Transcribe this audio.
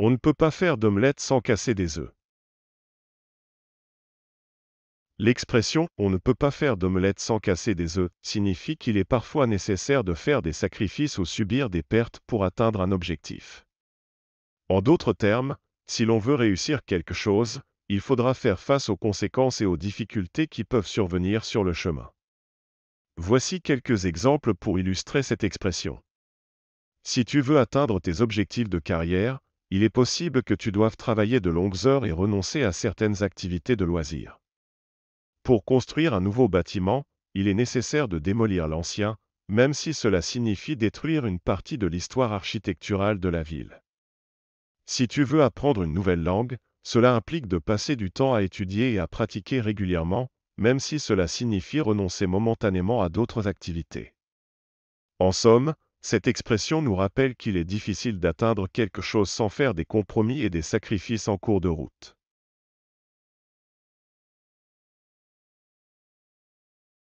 On ne peut pas faire d'omelette sans casser des œufs. L'expression on ne peut pas faire d'omelette sans casser des œufs signifie qu'il est parfois nécessaire de faire des sacrifices ou subir des pertes pour atteindre un objectif. En d'autres termes, si l'on veut réussir quelque chose, il faudra faire face aux conséquences et aux difficultés qui peuvent survenir sur le chemin. Voici quelques exemples pour illustrer cette expression. Si tu veux atteindre tes objectifs de carrière, il est possible que tu doives travailler de longues heures et renoncer à certaines activités de loisirs. Pour construire un nouveau bâtiment, il est nécessaire de démolir l'ancien, même si cela signifie détruire une partie de l'histoire architecturale de la ville. Si tu veux apprendre une nouvelle langue, cela implique de passer du temps à étudier et à pratiquer régulièrement, même si cela signifie renoncer momentanément à d'autres activités. En somme, cette expression nous rappelle qu'il est difficile d'atteindre quelque chose sans faire des compromis et des sacrifices en cours de route.